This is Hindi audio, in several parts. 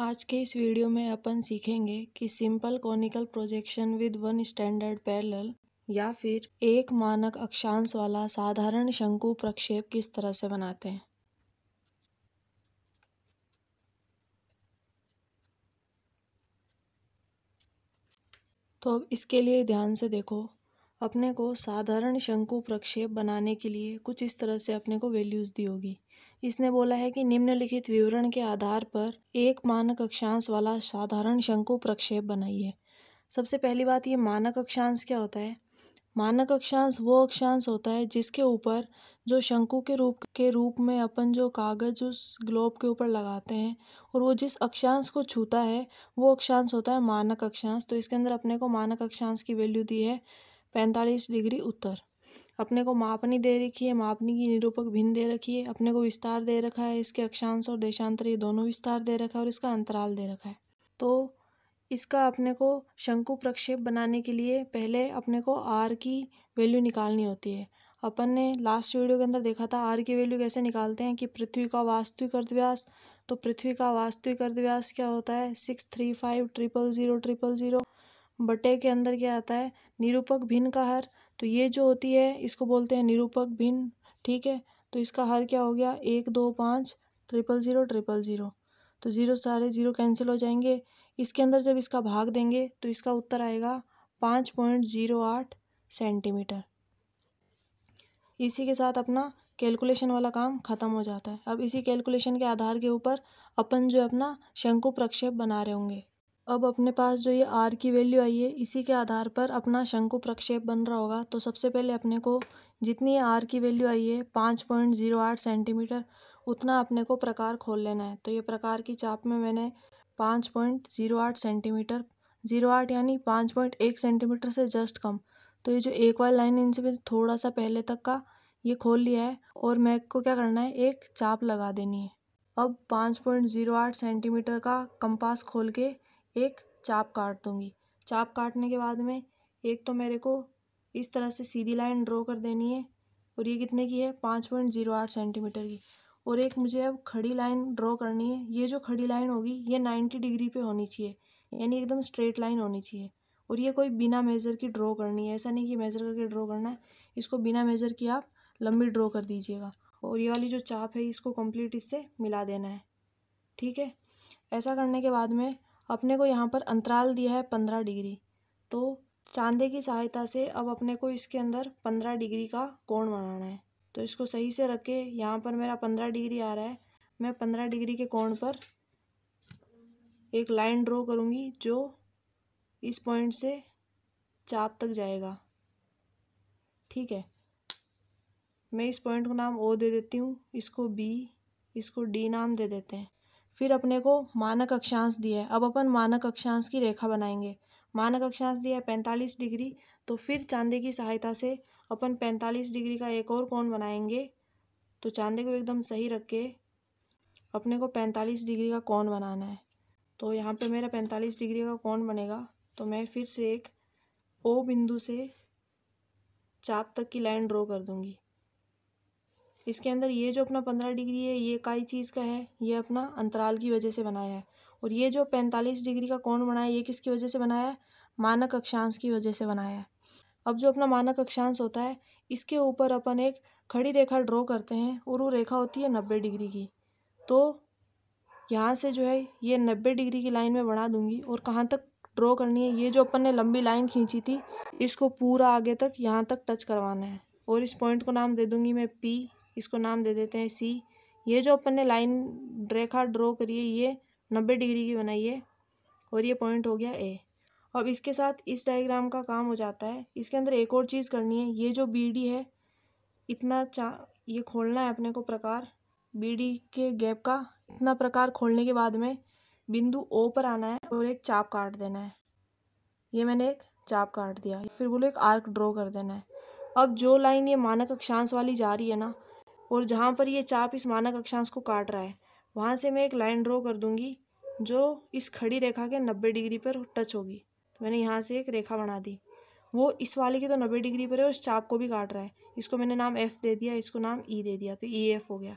आज के इस वीडियो में अपन सीखेंगे कि simple conical projection with one standard parallel या फिर एक मानक अक्षांश वाला साधारण शंकु प्रक्षेप किस तरह से बनाते हैं तो अब इसके लिए ध्यान से देखो अपने को साधारण शंकु प्रक्षेप बनाने के लिए कुछ इस तरह से अपने को वैल्यूज़ दी होगी इसने बोला है कि निम्नलिखित विवरण के आधार पर एक मानक अक्षांश वाला साधारण शंकु प्रक्षेप बनाइए सबसे पहली बात ये मानक अक्षांश क्या होता है मानक अक्षांश वो अक्षांश होता है जिसके ऊपर जो शंकु के रूप के रूप में अपन जो कागज उस ग्लोब के ऊपर लगाते हैं और वो जिस अक्षांश को छूता है वो अक्षांश होता है मानक अक्षांश तो इसके अंदर अपने को मानक अक्षांश की वैल्यू दी है पैंतालीस डिग्री उत्तर अपने को मापनी दे रखी है मापनी की निरूपक भिन्न दे रखी है अपने को विस्तार दे रखा है इसके अक्षांश और देशांतर ये दोनों विस्तार दे रखा है और इसका अंतराल दे रखा है तो इसका अपने को शंकु प्रक्षेप बनाने के लिए पहले अपने को आर की वैल्यू निकालनी होती है अपन ने लास्ट वीडियो के अंदर देखा था आर की वैल्यू कैसे निकालते हैं कि पृथ्वी का वास्तविक अर्धव्यास तो पृथ्वी का वास्तविक अर्धव्यास क्या होता है six three five triple zero triple zero बटे के अंदर क्या आता है निरूपक भिन्न का हर तो ये जो होती है इसको बोलते हैं निरूपक भिन्न ठीक है तो इसका हर क्या हो गया एक दो पाँच ट्रिपल ज़ीरो ट्रिपल ज़ीरो तो ज़ीरो सारे ज़ीरो कैंसिल हो जाएंगे इसके अंदर जब इसका भाग देंगे तो इसका उत्तर आएगा पाँच पॉइंट ज़ीरो आठ सेंटीमीटर इसी के साथ अपना कैलकुलेशन वाला काम ख़त्म हो जाता है अब इसी कैलकुलेशन के आधार के ऊपर अपन जो अपना शंकु प्रक्षेप बना रहे होंगे अब अपने पास जो ये आर की वैल्यू आई है इसी के आधार पर अपना शंकु प्रक्षेप बन रहा होगा तो सबसे पहले अपने को जितनी आर की वैल्यू आई है पाँच पॉइंट जीरो आठ सेंटीमीटर उतना अपने को प्रकार खोल लेना है तो ये प्रकार की चाप में मैंने पाँच पॉइंट जीरो आठ सेंटीमीटर जीरो आठ यानी पाँच पॉइंट एक सेंटीमीटर से जस्ट कम तो ये जो एक वाली लाइन इनसे भी थोड़ा सा पहले तक का ये खोल लिया है और मैं को क्या करना है एक चाप लगा देनी है अब पाँच पॉइंट जीरो आठ सेंटीमीटर का कंपास खोल के एक चाप काट दूँगी चाप काटने के बाद में एक तो मेरे को इस तरह से सीधी लाइन ड्रॉ कर देनी है और ये कितने की है पाँच पॉइंट जीरो आठ सेंटीमीटर की और एक मुझे अब खड़ी लाइन ड्रॉ करनी है ये जो खड़ी लाइन होगी ये नाइन्टी डिग्री पे होनी चाहिए यानी एकदम स्ट्रेट लाइन होनी चाहिए और ये कोई बिना मेज़र की ड्रॉ करनी है ऐसा नहीं कि मेज़र करके ड्रॉ करना है इसको बिना मेज़र की आप लंबी ड्रॉ कर दीजिएगा और ये वाली जो चाप है इसको कम्प्लीट इससे मिला देना है ठीक है ऐसा करने के बाद में अपने को यहाँ पर अंतराल दिया है पंद्रह डिग्री तो चांदे की सहायता से अब अपने को इसके अंदर पंद्रह डिग्री का कोण बनाना है तो इसको सही से रख के यहाँ पर मेरा पंद्रह डिग्री आ रहा है मैं पंद्रह डिग्री के कोण पर एक लाइन ड्रॉ करूँगी जो इस पॉइंट से चाप तक जाएगा ठीक है मैं इस पॉइंट को नाम ओ दे देती हूँ इसको बी इसको डी नाम दे देते हैं फिर अपने को मानक अक्षांश दिया है अब अपन मानक अक्षांश की रेखा बनाएंगे मानक अक्षांश दिया है पैंतालीस डिग्री तो फिर चांदे की सहायता से अपन पैंतालीस डिग्री का एक और कोण बनाएंगे तो चांदे को एकदम सही रख के अपने को पैंतालीस डिग्री का कोण बनाना है तो यहाँ पे मेरा पैंतालीस डिग्री का कोण बनेगा तो मैं फिर से एक ओ बिंदु से चाप तक की लाइन ड्रॉ कर दूंगी इसके अंदर ये जो अपना पंद्रह डिग्री है ये काई चीज़ का है ये अपना अंतराल की वजह से बनाया है और ये जो पैंतालीस डिग्री का कोण बनाया है ये किसकी वजह से बनाया है मानक अक्षांश की वजह से बनाया है अब जो अपना मानक अक्षांश होता है इसके ऊपर अपन एक खड़ी रेखा ड्रॉ करते हैं और वो रेखा होती है नब्बे डिग्री की तो यहाँ से जो है ये नब्बे डिग्री की लाइन में बढ़ा दूंगी और कहाँ तक ड्रॉ करनी है ये जो अपन ने लंबी लाइन खींची थी इसको पूरा आगे तक यहाँ तक टच करवाना है और इस पॉइंट को नाम दे दूंगी मैं पी इसको नाम दे देते हैं सी ये जो अपन ने लाइन रेखा ड्रॉ करी है ये नब्बे डिग्री की बनाई है और ये पॉइंट हो गया ए अब इसके साथ इस डायग्राम का काम हो जाता है इसके अंदर एक और चीज़ करनी है ये जो बी डी है इतना चा ये खोलना है अपने को प्रकार बी डी के गैप का इतना प्रकार खोलने के बाद में बिंदु ओ पर आना है और एक चाप काट देना है ये मैंने एक चाप काट दिया फिर बोलो एक आर्क ड्रॉ कर देना है अब जो लाइन ये मानक अक्षांश वाली जा रही है ना और जहाँ पर ये चाप इस मानक अक्षांश को काट रहा है वहाँ से मैं एक लाइन ड्रॉ कर दूंगी जो इस खड़ी रेखा के नब्बे डिग्री पर टच होगी तो मैंने यहाँ से एक रेखा बना दी वो इस वाले की तो नब्बे डिग्री पर है और इस चाप को भी काट रहा है इसको मैंने नाम एफ दे दिया इसको नाम ई e दे दिया तो ई e एफ हो गया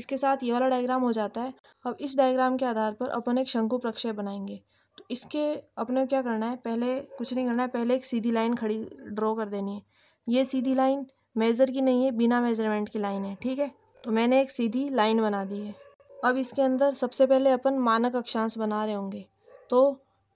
इसके साथ ये वाला डायग्राम हो जाता है अब इस डायग्राम के आधार पर अपन एक शंकु प्रक्षेप बनाएंगे तो इसके अपने क्या करना है पहले कुछ नहीं करना है पहले एक सीधी लाइन खड़ी ड्रॉ कर देनी है ये सीधी लाइन मेज़र की नहीं है बिना मेज़रमेंट की लाइन है ठीक है तो मैंने एक सीधी लाइन बना दी है अब इसके अंदर सबसे पहले अपन मानक अक्षांश बना रहे होंगे तो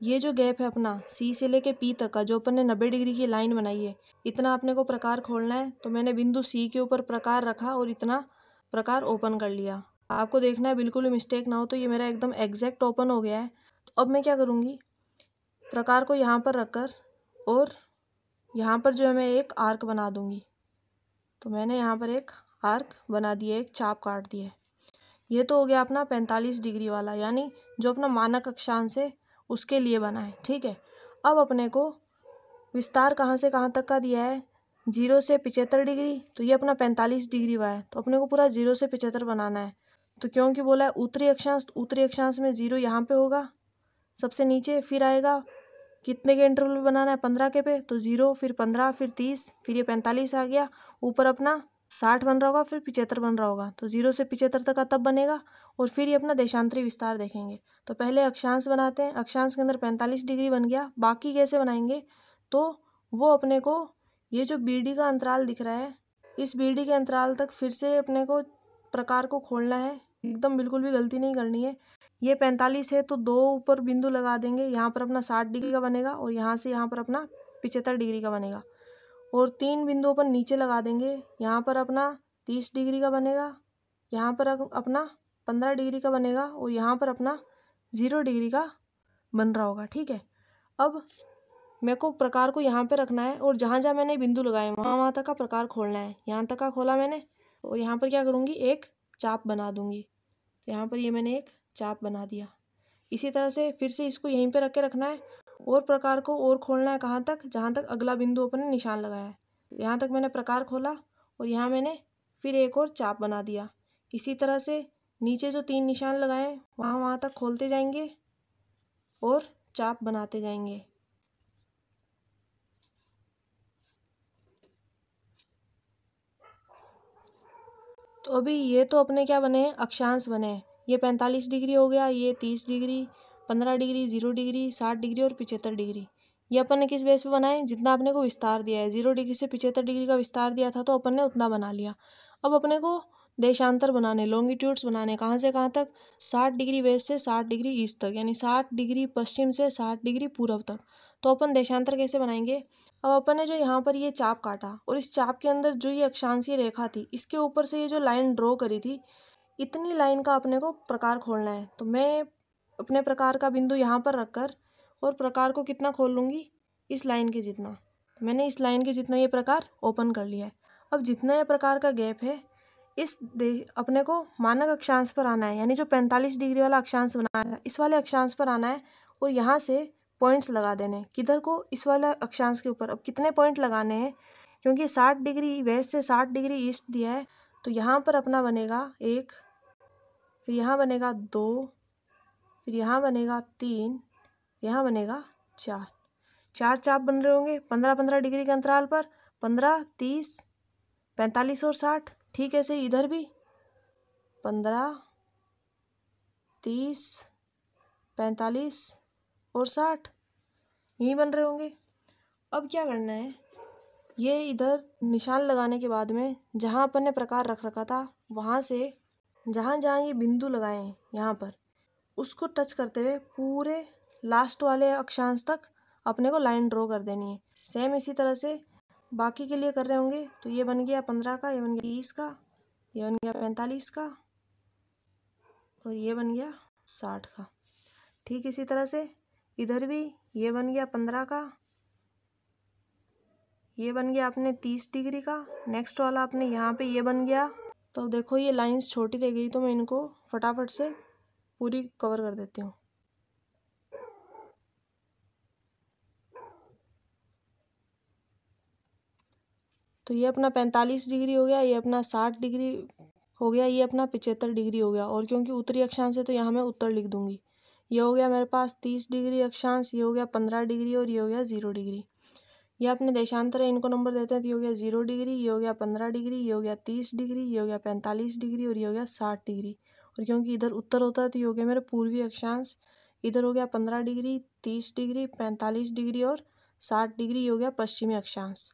ये जो गैप है अपना सी से लेके पी तक का जो अपन ने नब्बे डिग्री की लाइन बनाई है इतना अपने को प्रकार खोलना है तो मैंने बिंदु सी के ऊपर प्रकार रखा और इतना प्रकार ओपन कर लिया आपको देखना है बिल्कुल मिस्टेक ना हो तो ये मेरा एकदम एग्जैक्ट ओपन हो गया है तो अब मैं क्या करूँगी प्रकार को यहाँ पर रख कर और यहाँ पर जो है मैं एक आर्क बना दूँगी तो मैंने यहाँ पर एक आर्क बना दिया एक चाप काट दी है ये तो हो गया अपना पैंतालीस डिग्री वाला यानी जो अपना मानक अक्षांश है उसके लिए बना है ठीक है अब अपने को विस्तार कहाँ से कहाँ तक का दिया है जीरो से पिचहत्तर डिग्री तो ये अपना पैंतालीस डिग्री हुआ है तो अपने को पूरा जीरो से पिचहत्तर बनाना है तो क्योंकि बोला है उत्तरी अक्षांश उत्तरी अक्षांश में जीरो यहाँ पे होगा सबसे नीचे फिर आएगा कितने के इंटरवल में बनाना है पंद्रह के पे तो ज़ीरो फिर पंद्रह फिर तीस फिर ये पैंतालीस आ गया ऊपर अपना साठ बन रहा होगा फिर पिचहत्तर बन रहा होगा तो ज़ीरो से पिचहत्तर तक का तब बनेगा और फिर ये अपना देशांतरी विस्तार देखेंगे तो पहले अक्षांश बनाते हैं अक्षांश के अंदर पैंतालीस डिग्री बन गया बाकी कैसे बनाएंगे तो वो अपने को ये जो बी डी का अंतराल दिख रहा है इस बी डी के अंतराल तक फिर से अपने को प्रकार को खोलना है एकदम बिल्कुल भी गलती नहीं करनी है ये पैंतालीस है तो दो ऊपर बिंदु लगा देंगे यहाँ पर अपना साठ डिग्री का बनेगा और यहाँ से यहाँ पर अपना पिचहत्तर डिग्री का बनेगा और तीन बिंदुओं पर नीचे लगा देंगे यहाँ पर अपना तीस डिग्री का बनेगा यहाँ पर अपना पंद्रह डिग्री का बनेगा और यहाँ पर अपना ज़ीरो डिग्री का बन रहा होगा ठीक है अब मेरे को प्रकार को यहाँ पे रखना है और जहाँ जहाँ मैंने बिंदु लगाए वहाँ वहाँ तक का प्रकार खोलना है यहाँ तक का खोला मैंने और यहाँ पर क्या करूँगी एक चाप बना दूँगी यहाँ पर ये मैंने एक चाप बना दिया इसी तरह से फिर से इसको यहीं पर रख के रखना है और प्रकार को और खोलना है कहाँ तक जहाँ तक अगला बिंदु अपन ने निशान लगाया है यहाँ तक मैंने प्रकार खोला और यहाँ मैंने फिर एक और चाप बना दिया इसी तरह से नीचे जो तीन निशान लगाए वहाँ वहाँ तक खोलते जाएंगे और चाप बनाते जाएंगे तो अभी ये तो अपने क्या बने अक्षांश बने ये पैंतालीस डिग्री हो गया ये तीस डिग्री पंद्रह डिग्री जीरो डिग्री साठ डिग्री और पिचहत्तर डिग्री ये अपन ने किस बेस पे बनाए जितना अपने को विस्तार दिया है जीरो डिग्री से पिछहत्तर डिग्री का विस्तार दिया था तो अपन ने उतना बना लिया अब अपने को देशांतर बनाने लॉन्गिट्यूड्स बनाने कहाँ से कहाँ तक साठ डिग्री वेस्ट से साठ डिग्री ईस्ट तक यानी साठ डिग्री पश्चिम से साठ डिग्री पूर्व तक तो अपन देशांतर कैसे बनाएंगे अब अपन ने जो यहाँ पर ये चाप काटा और इस चाप के अंदर जो ये अक्षांशीय रेखा थी इसके ऊपर से ये जो लाइन ड्रॉ करी थी इतनी लाइन का अपने को प्रकार खोलना है तो मैं अपने प्रकार का बिंदु यहाँ पर रख कर और प्रकार को कितना खोल लूँगी इस लाइन के जितना तो मैंने इस लाइन के जितना ये प्रकार ओपन कर लिया है अब जितना ये प्रकार का गैप है इस दे अपने को मानक अक्षांश पर आना है यानी जो पैंतालीस डिग्री वाला अक्षांश बनाया है इस वाले अक्षांश पर आना है और यहाँ से पॉइंट्स लगा देने किधर को इस वाले अक्षांश के ऊपर अब कितने पॉइंट लगाने हैं क्योंकि साठ डिग्री वेस्ट से साठ डिग्री ईस्ट दिया है तो यहाँ पर अपना बनेगा एक फिर यहाँ बनेगा दो फिर यहाँ बनेगा तीन यहाँ बनेगा चार चार चाप बन रहे होंगे पंद्रह पंद्रह डिग्री के अंतराल पर पंद्रह तीस पैंतालीस और साठ ठीक ऐसे इधर भी पंद्रह तीस पैंतालीस और साठ यहीं बन रहे होंगे अब क्या करना है ये इधर निशान लगाने के बाद में जहाँ अपन ने प्रकार रख रखा था वहाँ से जहाँ जहाँ ये बिंदु लगाए हैं यहाँ पर उसको टच करते हुए पूरे लास्ट वाले अक्षांश तक अपने को लाइन ड्रॉ कर देनी है सेम इसी तरह से बाकी के लिए कर रहे होंगे तो ये बन गया पंद्रह का ये बन गया तीस का ये बन गया पैंतालीस का और ये बन गया साठ का ठीक इसी तरह से इधर भी ये बन गया पंद्रह का ये बन गया आपने तीस डिग्री का नेक्स्ट वाला आपने यहाँ पे ये बन गया तो देखो ये लाइंस छोटी रह गई तो मैं इनको फटाफट से पूरी कवर कर देती हूँ तो ये अपना पैंतालीस डिग्री हो गया ये अपना साठ डिग्री हो गया ये अपना पिचहत्तर डिग्री हो गया और क्योंकि उत्तरी अक्षांश है तो यहाँ मैं उत्तर लिख दूंगी ये हो गया मेरे पास तीस डिग्री अक्षांश ये हो गया पंद्रह डिग्री और ये हो गया ज़ीरो डिग्री ये अपने देशांतर है इनको नंबर देते हैं तो ये हो गया जीरो डिग्री ये हो गया पंद्रह डिग्री ये हो गया तीस डिग्री ये हो गया पैंतालीस डिग्री और ये हो गया साठ डिग्री और क्योंकि इधर उत्तर होता है तो ये हो गया मेरा पूर्वी अक्षांश इधर हो गया पंद्रह डिग्री तीस डिग्री पैंतालीस डिग्री और साठ डिग्री ये हो गया पश्चिमी अक्षांश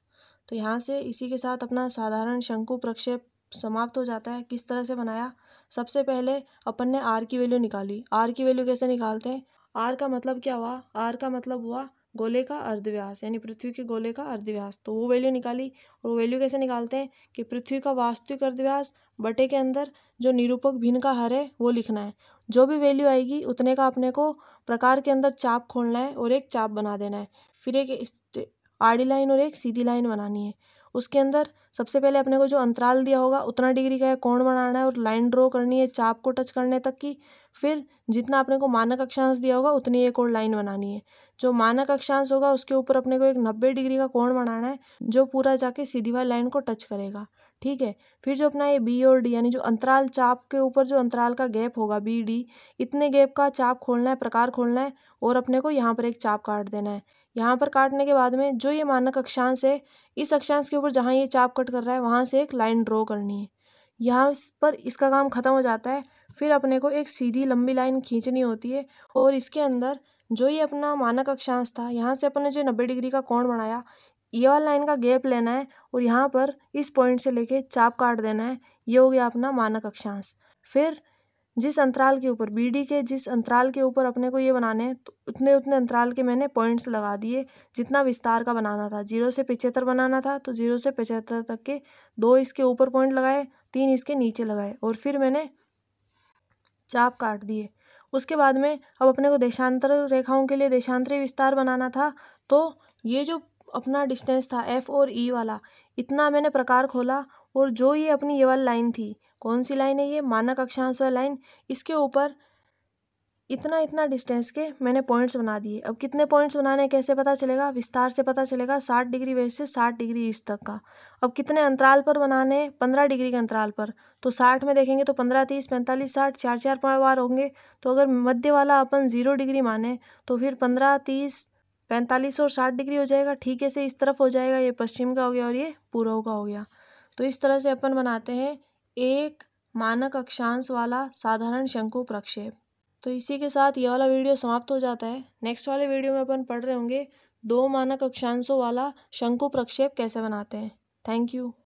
तो यहाँ से इसी के साथ अपना साधारण शंकु प्रक्षेप समाप्त हो जाता है किस तरह से बनाया सबसे पहले अपन ने आर की वैल्यू निकाली आर की वैल्यू कैसे निकालते हैं आर का मतलब क्या हुआ आर का मतलब हुआ गोले का अर्धव्यास यानी पृथ्वी के गोले का अर्धव्यास तो वो वैल्यू निकाली और वैल्यू कैसे निकालते हैं कि पृथ्वी का वास्तविक अर्धव्यास बटे के अंदर जो निरूपक भिन्न का हर है वो लिखना है जो भी वैल्यू आएगी उतने का अपने को प्रकार के अंदर चाप खोलना है और एक चाप बना देना है फिर एक आड़ी लाइन और एक सीधी लाइन बनानी है उसके अंदर सबसे पहले अपने को जो अंतराल दिया होगा उतना डिग्री का एक कोण बनाना है और लाइन ड्रॉ करनी है चाप को टच करने तक की फिर जितना अपने को मानक अक्षांश दिया होगा उतनी एक और लाइन बनानी है जो मानक अक्षांश होगा उसके ऊपर अपने को एक नब्बे डिग्री का कोण बनाना है जो पूरा जाके सीधी वाली लाइन को टच करेगा ठीक है फिर जो अपना ये बी और डी यानी जो अंतराल चाप के ऊपर जो अंतराल का गैप होगा बी डी इतने गैप का चाप खोलना है प्रकार खोलना है और अपने को यहाँ पर एक चाप काट देना है यहाँ पर काटने के बाद में जो ये मानक अक्षांश है इस अक्षांश के ऊपर जहाँ ये चाप कट कर रहा है वहाँ से एक लाइन ड्रॉ करनी है यहाँ पर इसका काम खत्म हो जाता है फिर अपने को एक सीधी लंबी लाइन खींचनी होती है और इसके अंदर जो ये अपना मानक अक्षांश था यहाँ से अपने जो नब्बे डिग्री का कोण बनाया ये वाला लाइन का गैप लेना है और यहाँ पर इस पॉइंट से लेके चाप काट देना है ये हो गया अपना मानक अक्षांश फिर जिस अंतराल के ऊपर बी डी के जिस अंतराल के ऊपर अपने को ये बनाने हैं तो उतने उतने अंतराल के मैंने पॉइंट्स लगा दिए जितना विस्तार का बनाना था जीरो से पचहत्तर बनाना था तो जीरो से पचहत्तर तक के दो इसके ऊपर पॉइंट लगाए तीन इसके नीचे लगाए और फिर मैंने चाप काट दिए उसके बाद में अब अपने को देशांतर रेखाओं के लिए देशांतरी विस्तार बनाना था तो ये जो अपना डिस्टेंस था एफ और ई e वाला इतना मैंने प्रकार खोला और जो ये अपनी ये वाली लाइन थी कौन सी लाइन है ये मानक अक्षांश वाली लाइन इसके ऊपर इतना इतना डिस्टेंस के मैंने पॉइंट्स बना दिए अब कितने पॉइंट्स बनाने कैसे पता चलेगा विस्तार से पता चलेगा साठ डिग्री वेस्ट से साठ डिग्री ईस्ट तक का अब कितने अंतराल पर बनाने पंद्रह डिग्री के अंतराल पर तो साठ में देखेंगे तो पंद्रह तीस पैंतालीस साठ चार चार पाँच बार होंगे तो अगर मध्य वाला अपन ज़ीरो डिग्री माने तो फिर पंद्रह तीस पैंतालीस और साठ डिग्री हो जाएगा ठीक है से इस तरफ हो जाएगा ये पश्चिम का हो गया और ये पूर्व का हो गया तो इस तरह से अपन बनाते हैं एक मानक अक्षांश वाला साधारण शंकु प्रक्षेप तो इसी के साथ ये वाला वीडियो समाप्त हो जाता है नेक्स्ट वाले वीडियो में अपन पढ़ रहे होंगे दो मानक अक्षांशों वाला शंकु प्रक्षेप कैसे बनाते हैं थैंक यू